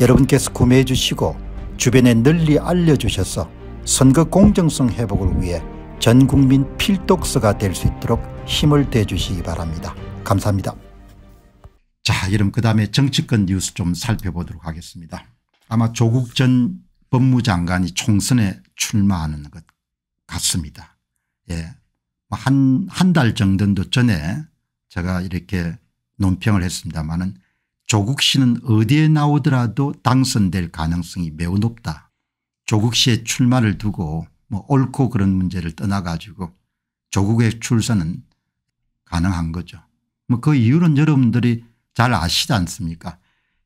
여러분께서 구매해 주시고 주변에 널리 알려주셔서 선거 공정성 회복을 위해 전국민 필독서가 될 수 있도록 힘을 대주시기 바랍니다. 감사합니다. 자 여러분 그 다음에 정치권 뉴스 좀 살펴보도록 하겠습니다. 아마 조국 전 법무장관이 총선에 출마하는 것 같습니다. 예. 뭐 한, 한 달 정도 전에 제가 이렇게 논평을 했습니다만은 조국 씨는 어디에 나오더라도 당선될 가능성이 매우 높다. 조국 씨의 출마를 두고 뭐 옳고 그런 문제를 떠나가지고 조국의 출선은 가능한 거죠. 뭐 그 이유는 여러분들이 잘 아시지 않습니까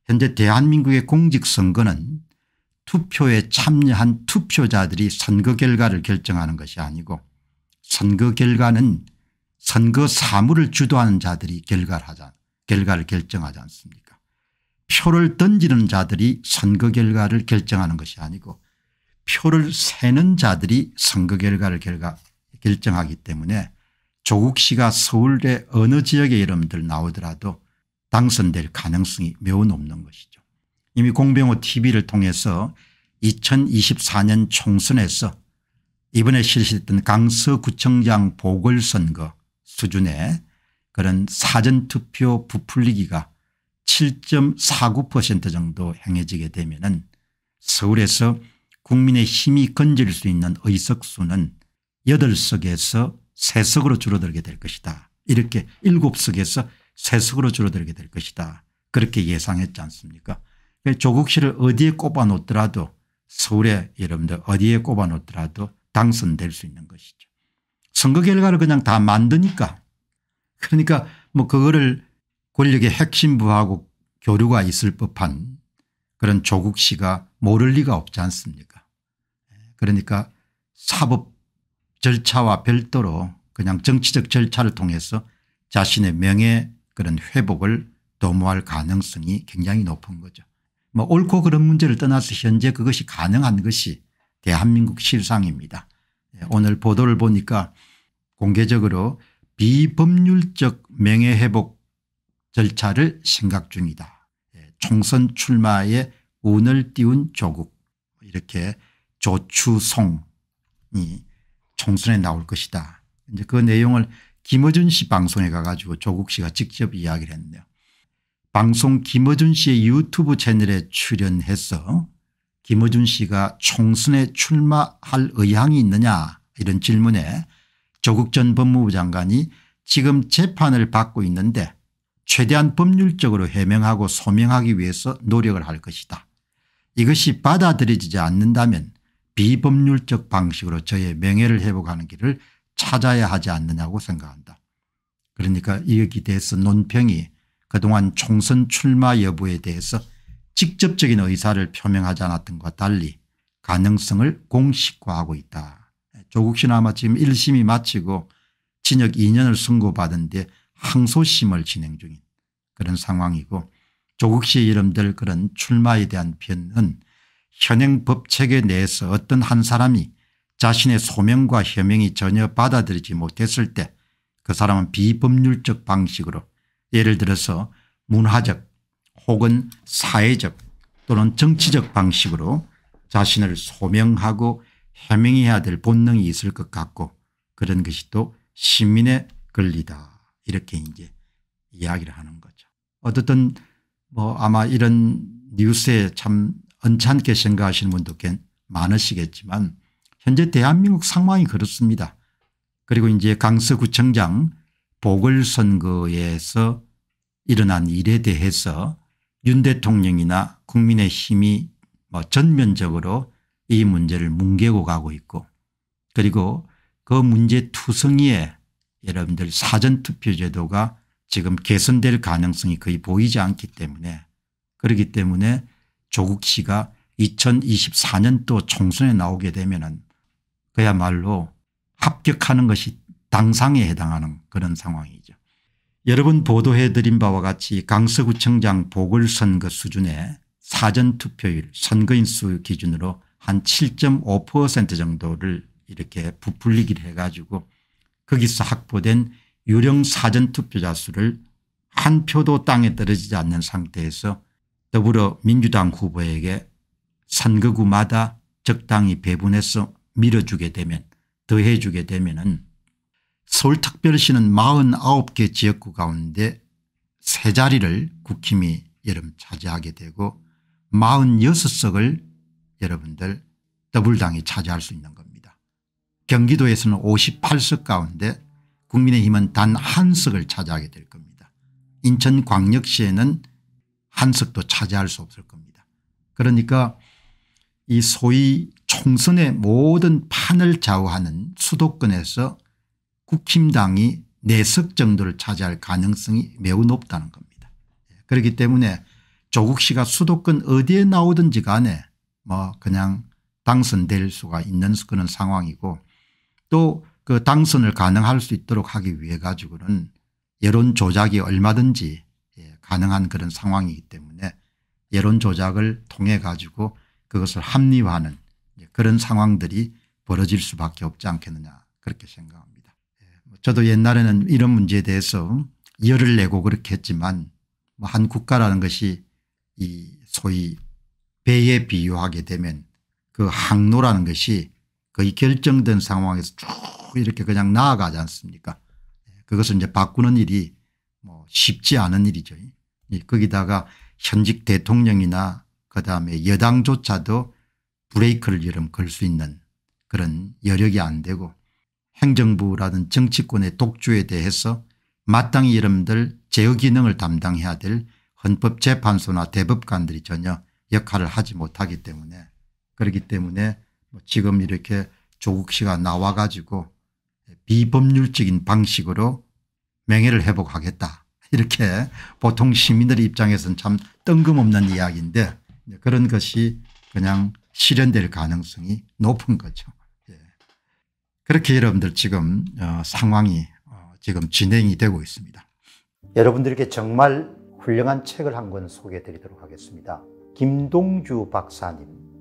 현재 대한민국의 공직선거는 투표에 참여한 투표자들이 선거 결과를 결정하는 것이 아니고 선거 결과는 선거 사무를 주도하는 자들이 결과를 하자 결과를 결정하지 않습니까 표를 던지는 자들이 선거 결과를 결정하는 것이 아니고 표를 세는 자들이 선거 결과를 결과 결정하기 때문에 조국 씨가 서울대 어느 지역의 이름들 나오더라도 당선될 가능성이 매우 높는 것이죠. 이미 공병호 tv를 통해서 2024년 총선에서 이번에 실시했던 강서구청장 보궐선거 수준의 그런 사전투표 부풀리기가 7.49% 정도 향해지게 되면 서울에서 국민의 힘이 건질 수 있는 의석수는 8석에서 3석으로 줄어들게 될 것이다. 이렇게 7석에서 3석으로 줄어들게 될 것이다. 그렇게 예상했지 않습니까 조국 씨를 어디에 꼽아놓더라도 서울에 여러분들 어디에 꼽아놓더라도 당선될 수 있는 것이죠. 선거 결과를 그냥 다 만드니까 그러니까 뭐 그거를 권력의 핵심 부하고 교류가 있을 법한 그런 조국 씨가 모를 리가 없지 않습니까 그러니까 사법 절차와 별도로 그냥 정치적 절차를 통해서 자신의 명예 그런 회복을 도모할 가능성이 굉장히 높은 거죠. 뭐 옳고 그런 문제를 떠나서 현재 그것이 가능한 것이 대한민국 실상입니다. 오늘 보도를 보니까 공개적으로 비법률적 명예회복 절차를 생각 중이다. 예, 총선 출마에 운을 띄운 조국 이렇게 조추송이 총선에 나올 것이다. 이제 그 내용을 김어준 씨 방송에 가가지고 조국 씨가 직접 이야기를 했네요. 방송 김어준 씨의 유튜브 채널에 출연해서 김어준 씨가 총선에 출마할 의향이 있느냐 이런 질문에 조국 전 법무부 장관이 지금 재판을 받고 있는데 최대한 법률적으로 해명하고 소명하기 위해서 노력을 할 것이다. 이것이 받아들여지지 않는다면 비법률적 방식으로 저의 명예를 회복하는 길을 찾아야 하지 않느냐고 생각한다. 그러니까 이에 대해서 논평이 그동안 총선 출마 여부에 대해서 직접적인 의사를 표명하지 않았던 것과 달리 가능성을 공식화하고 있다. 조국 씨는 아마 지금 1심이 마치고 징역 2년을 선고받은 데 항소심을 진행 중인 그런 상황이고 조국 씨 이름들 그런 출마에 대한 변은 현행 법체계 내에서 어떤 한 사람이 자신의 소명과 혐명이 전혀 받아들이지 못했을 때 그 사람은 비법률적 방식으로 예를 들어서 문화적 혹은 사회적 또는 정치적 방식으로 자신을 소명하고 해명해야 될 본능이 있을 것 같고 그런 것이 또 시민의 권리다. 이렇게 이제 이야기를 하는 거죠. 어떻든 뭐 아마 이런 뉴스에 참 언짢게 생각하시는 분도 많으시겠지만 현재 대한민국 상황이 그렇습니다. 그리고 이제 강서구청장 보궐선거에서 일어난 일에 대해서 윤 대통령이나 국민의힘이 뭐 전면적으로 이 문제를 뭉개고 가고 있고 그리고 그 문제 투성이에 여러분들 사전투표제도가 지금 개선될 가능성이 거의 보이지 않기 때문에 그렇기 때문에 조국 씨가 2024년도 총선에 나오게 되면 은 그야말로 합격하는 것이 당상에 해당하는 그런 상황이죠. 여러분 보도해 드린 바와 같이 강서구청장 보궐선거 수준의 사전투표율 선거인수 기준으로 한 7.5% 정도를 이렇게 부풀리기를 해가지고 거기서 확보된 유령 사전 투표자 수를 한 표도 땅에 떨어지지 않는 상태에서 더불어 민주당 후보에게 선거구마다 적당히 배분해서 밀어주게 되면 더해주게 되면 은 서울특별시는 49개 지역구 가운데 세 자리를 국힘이 여름 차지하게 되고 46석을 여러분들 더블당이 차지할 수 있는 겁니다. 경기도에서는 58석 가운데 국민의힘은 단 한 석을 차지하게 될 겁니다. 인천광역시에는 한 석도 차지할 수 없을 겁니다. 그러니까 이 소위 총선의 모든 판을 좌우하는 수도권에서 국힘당이 4석 정도를 차지할 가능성이 매우 높다는 겁니다. 그렇기 때문에 조국 씨가 수도권 어디에 나오든지 간에 뭐 그냥 당선될 수가 있는 그런 상황이고 또그 당선을 가능할 수 있도록 하기 위해 가지고는 여론 조작이 얼마든지 예, 가능한 그런 상황이기 때문에 여론 조작을 통해 가지고 그것을 합리화하는 그런 상황들이 벌어질 수밖에 없지 않겠느냐 그렇게 생각합니다. 예, 뭐 저도 옛날에는 이런 문제에 대해서 열을 내고 그렇게 했지만 뭐 한 국가라는 것이 이 소위 배에 비유하게 되면 그 항로라는 것이 거의 결정된 상황에서 쭉 이렇게 그냥 나아가지 않습니까 그것을 이제 바꾸는 일이 뭐 쉽지 않은 일이죠. 거기다가 현직 대통령이나 그다음에 여당조차도 브레이크를 여름 걸 수 있는 그런 여력이 안 되고 행정부라든 정치권의 독주에 대해서 마땅히 여러분들 제어 기능을 담당해야 될 헌법재판소나 대법관들이 전혀 역할을 하지 못하기 때문에 그렇기 때문에 뭐 지금 이렇게 조국 씨가 나와 가지고 비법률적인 방식으로 명예를 회복하겠다 이렇게 보통 시민들 입장에서는 참 뜬금없는 이야기인데 그런 것이 그냥 실현될 가능성이 높은 거죠. 예. 그렇게 여러분들 지금 어, 상황이 어, 지금 진행이 되고 있습니다. 여러분들께 정말 훌륭한 책을 한 권 소개해 드리도록 하겠습니다. 김동주 박사님